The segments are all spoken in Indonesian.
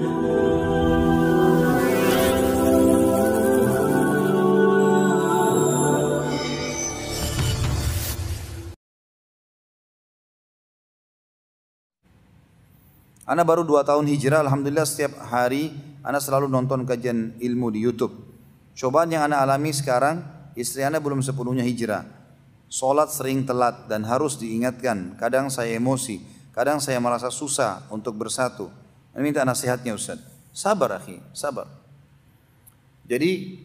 Ana baru dua tahun hijrah, Alhamdulillah setiap hari Ana selalu nonton kajian ilmu di Youtube. Cobaan yang Ana alami sekarang, istri Ana belum sepenuhnya hijrah. Solat sering telat dan harus diingatkan. Kadang saya emosi, kadang saya merasa susah untuk bersatu. Minta nasihatnya Ustaz. Sabar akhi, sabar. Jadi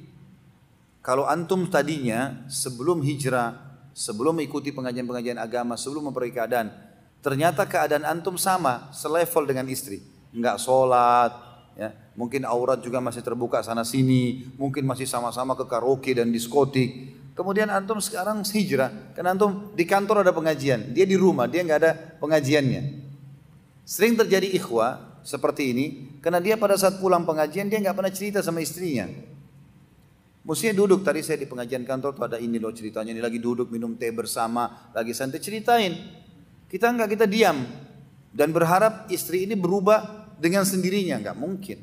kalau antum tadinya sebelum hijrah, sebelum mengikuti pengajian-pengajian agama, sebelum memperoleh keadaan, ternyata keadaan antum sama, selevel dengan istri. Enggak sholat, ya. mungkin aurat juga masih terbuka sana sini, mungkin masih sama-sama ke karaoke dan diskotik. Kemudian antum sekarang hijrah, karena antum di kantor ada pengajian, dia di rumah, dia enggak ada pengajiannya. Sering terjadi ikhwah seperti ini karena dia pada saat pulang pengajian dia nggak pernah cerita sama istrinya. Mestinya duduk tadi saya di pengajian kantor tuh ada ini loh ceritanya ini lagi duduk minum teh bersama lagi santai ceritain. Kita nggak kita diam dan berharap istri ini berubah dengan sendirinya nggak mungkin.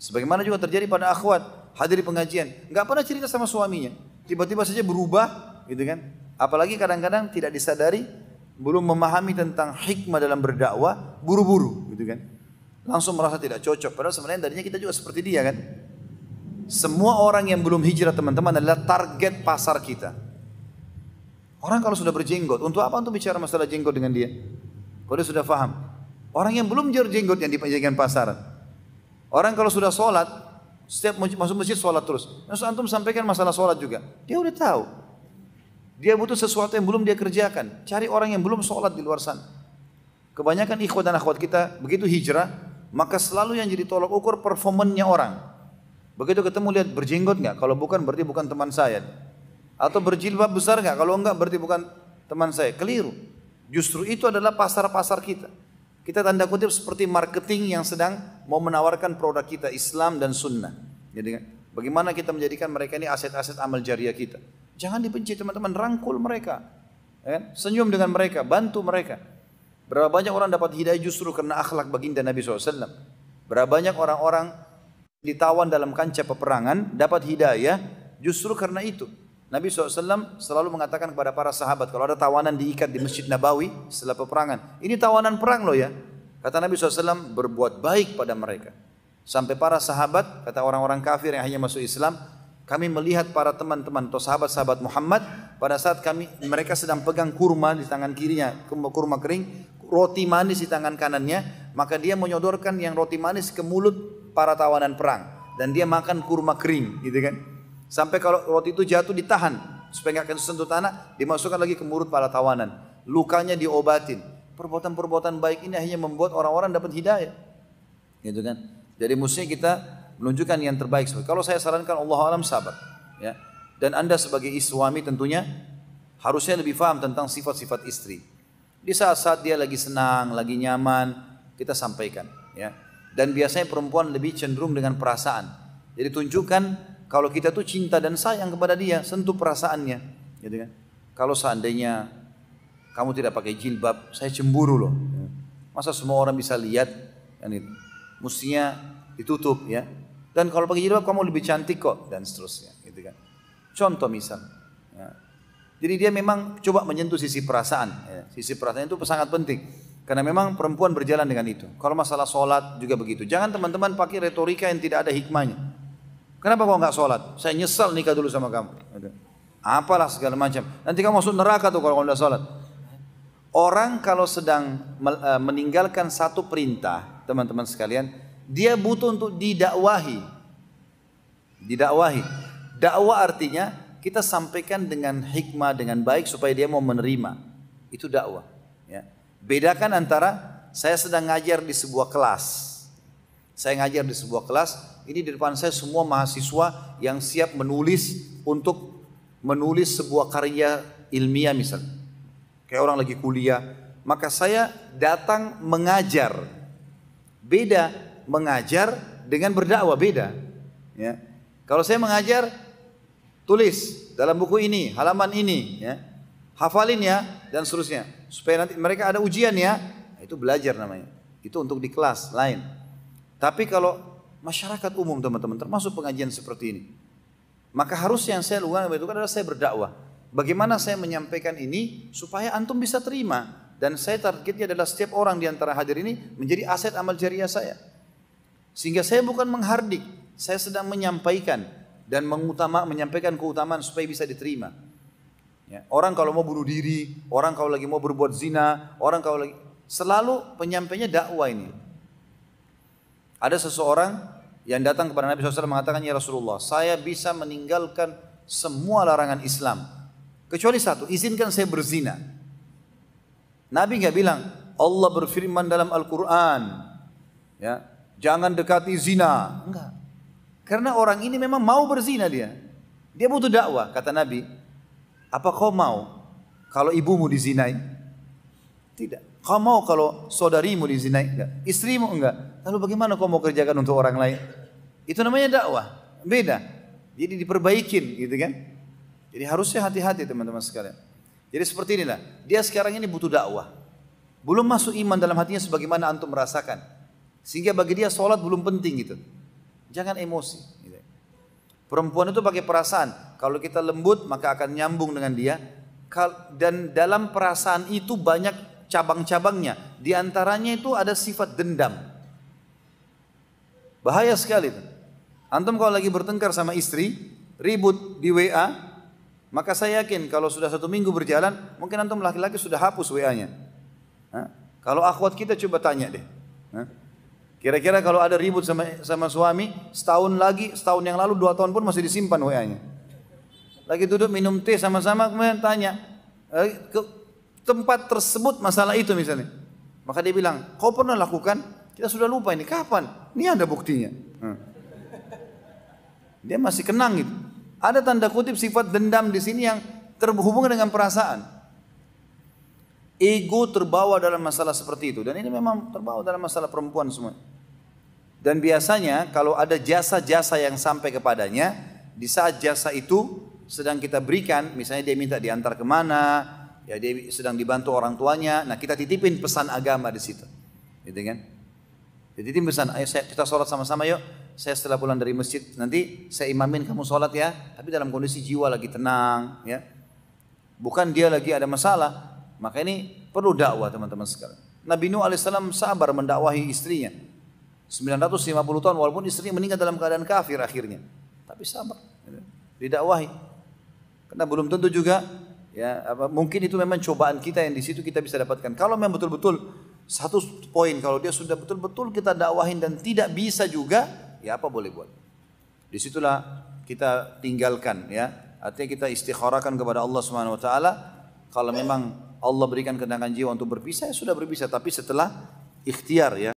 Sebagaimana juga terjadi pada akhwat hadir di pengajian nggak pernah cerita sama suaminya tiba-tiba saja berubah gitu kan. Apalagi kadang-kadang tidak disadari belum memahami tentang hikmah dalam berdakwah buru-buru gitu kan langsung merasa tidak cocok. Padahal sebenarnya darinya kita juga seperti dia kan. Semua orang yang belum hijrah teman-teman adalah target pasar kita. Orang kalau sudah berjenggot, untuk apa untuk bicara masalah jenggot dengan dia? Kalau dia sudah faham. Orang yang belum jenggot yang dipajakan pasar. Orang kalau sudah sholat, setiap masuk masjid sholat terus. Terus nah, antum sampaikan masalah sholat juga. Dia udah tahu. Dia butuh sesuatu yang belum dia kerjakan. Cari orang yang belum sholat di luar sana. Kebanyakan ikhwan dan akhwat kita begitu hijrah, maka selalu yang jadi tolak ukur performannya orang. Begitu ketemu lihat berjenggot nggak? Kalau bukan berarti bukan teman saya. Atau berjilbab besar nggak? Kalau enggak berarti bukan teman saya. Keliru. Justru itu adalah pasar-pasar kita. Kita tanda kutip seperti marketing yang sedang mau menawarkan produk kita Islam dan Sunnah. Jadi bagaimana kita menjadikan mereka ini aset-aset amal jariah kita? Jangan dibenci teman-teman, rangkul mereka, ya kan? senyum dengan mereka, bantu mereka. Berapa banyak orang dapat hidayah justru karena akhlak baginda Nabi SAW. Berapa banyak orang-orang ditawan dalam kancah peperangan dapat hidayah justru karena itu. Nabi SAW selalu mengatakan kepada para sahabat kalau ada tawanan diikat di Masjid Nabawi setelah peperangan. Ini tawanan perang loh ya. Kata Nabi SAW berbuat baik pada mereka. Sampai para sahabat, kata orang-orang kafir yang hanya masuk Islam, kami melihat para teman-teman atau sahabat-sahabat Muhammad pada saat kami mereka sedang pegang kurma di tangan kirinya, kurma kering, roti manis di tangan kanannya, maka dia menyodorkan yang roti manis ke mulut para tawanan perang dan dia makan kurma kering, gitu kan? Sampai kalau roti itu jatuh ditahan supaya nggak akan sentuh tanah, dimasukkan lagi ke mulut para tawanan. Lukanya diobatin. Perbuatan-perbuatan baik ini hanya membuat orang-orang dapat hidayah. Gitu kan? Jadi mestinya kita menunjukkan yang terbaik. Kalau saya sarankan Allah alam sabar. Ya. Dan anda sebagai suami tentunya harusnya lebih faham tentang sifat-sifat istri. Di saat-saat dia lagi senang, lagi nyaman, kita sampaikan. Ya. Dan biasanya perempuan lebih cenderung dengan perasaan. Jadi tunjukkan kalau kita tuh cinta dan sayang kepada dia, sentuh perasaannya. Gitu kan? Kalau seandainya kamu tidak pakai jilbab, saya cemburu loh. Masa semua orang bisa lihat? Kan itu. Mestinya ditutup ya. Dan kalau pakai jilbab kamu lebih cantik kok dan seterusnya. Gitu kan? Contoh misalnya. Jadi dia memang coba menyentuh sisi perasaan. Ya, sisi perasaan itu sangat penting. Karena memang perempuan berjalan dengan itu. Kalau masalah sholat juga begitu. Jangan teman-teman pakai retorika yang tidak ada hikmahnya. Kenapa kau nggak sholat? Saya nyesal nikah dulu sama kamu. Gitu. Apalah segala macam. Nanti kamu masuk neraka tuh kalau kamu nggak sholat. Orang kalau sedang eh, meninggalkan satu perintah, teman-teman sekalian, dia butuh untuk didakwahi. Didakwahi. Dakwah artinya kita sampaikan dengan hikmah dengan baik supaya dia mau menerima. Itu dakwah. Ya. Bedakan antara saya sedang ngajar di sebuah kelas. Saya ngajar di sebuah kelas, ini di depan saya semua mahasiswa yang siap menulis untuk menulis sebuah karya ilmiah misal. Kayak orang lagi kuliah, maka saya datang mengajar. Beda mengajar dengan berdakwah beda. Ya. Kalau saya mengajar, Tulis dalam buku ini, halaman ini, ya. Hafalin ya dan seterusnya. Supaya nanti mereka ada ujian ya. Nah, itu belajar namanya. Itu untuk di kelas lain. Tapi kalau masyarakat umum teman-teman termasuk pengajian seperti ini, maka harus yang saya lakukan itu kan adalah saya berdakwah. Bagaimana saya menyampaikan ini supaya antum bisa terima dan saya targetnya adalah setiap orang di antara hadir ini menjadi aset amal jariah saya. Sehingga saya bukan menghardik, saya sedang menyampaikan dan mengutama menyampaikan keutamaan supaya bisa diterima. Ya. Orang kalau mau bunuh diri, orang kalau lagi mau berbuat zina, orang kalau lagi selalu penyampainya dakwah ini. Ada seseorang yang datang kepada Nabi SAW mengatakan, Ya Rasulullah, saya bisa meninggalkan semua larangan Islam. Kecuali satu, izinkan saya berzina. Nabi nggak bilang, Allah berfirman dalam Al-Quran, ya, jangan dekati zina. Enggak. Karena orang ini memang mau berzina dia. Dia butuh dakwah, kata Nabi. Apa kau mau kalau ibumu dizinai? Tidak. Kau mau kalau saudarimu dizinai? Enggak. Istrimu enggak. Lalu bagaimana kau mau kerjakan untuk orang lain? Itu namanya dakwah. Beda. Jadi diperbaikin gitu kan. Jadi harusnya hati-hati teman-teman sekalian. Jadi seperti inilah. Dia sekarang ini butuh dakwah. Belum masuk iman dalam hatinya sebagaimana antum merasakan. Sehingga bagi dia sholat belum penting gitu. Jangan emosi. Gitu. Perempuan itu pakai perasaan. Kalau kita lembut maka akan nyambung dengan dia. Dan dalam perasaan itu banyak cabang-cabangnya. Di antaranya itu ada sifat dendam. Bahaya sekali. Itu. Antum kalau lagi bertengkar sama istri, ribut di WA, maka saya yakin kalau sudah satu minggu berjalan, mungkin antum laki-laki sudah hapus WA-nya. Kalau akhwat kita coba tanya deh. Ha? Kira-kira kalau ada ribut sama, sama suami, setahun lagi, setahun yang lalu, dua tahun pun masih disimpan WA-nya. Lagi duduk minum teh sama-sama, kemudian tanya, eh, ke tempat tersebut masalah itu misalnya. Maka dia bilang, kau pernah lakukan? Kita sudah lupa ini, kapan? Ini ada buktinya. Hmm. Dia masih kenang gitu. Ada tanda kutip sifat dendam di sini yang terhubung dengan perasaan. Ego terbawa dalam masalah seperti itu dan ini memang terbawa dalam masalah perempuan semua. Dan biasanya kalau ada jasa-jasa yang sampai kepadanya, di saat jasa itu sedang kita berikan, misalnya dia minta diantar kemana, ya dia sedang dibantu orang tuanya, nah kita titipin pesan agama di situ. Gitu kan? Jadi ya, titipin pesan, ayo saya, kita sholat sama-sama yuk, saya setelah pulang dari masjid, nanti saya imamin kamu sholat ya, tapi dalam kondisi jiwa lagi tenang, ya. Bukan dia lagi ada masalah, maka ini perlu dakwah teman-teman sekarang. Nabi Nuh alaihissalam sabar mendakwahi istrinya. 950 tahun walaupun istrinya meninggal dalam keadaan kafir akhirnya. Tapi sabar. Ya, didakwahi. Karena belum tentu juga ya apa, mungkin itu memang cobaan kita yang di situ kita bisa dapatkan. Kalau memang betul-betul satu poin kalau dia sudah betul-betul kita dakwahin dan tidak bisa juga, ya apa boleh buat. Disitulah kita tinggalkan ya. Artinya kita istikharakan kepada Allah Subhanahu wa taala kalau memang Allah berikan kenangan jiwa untuk berpisah ya sudah berpisah tapi setelah ikhtiar ya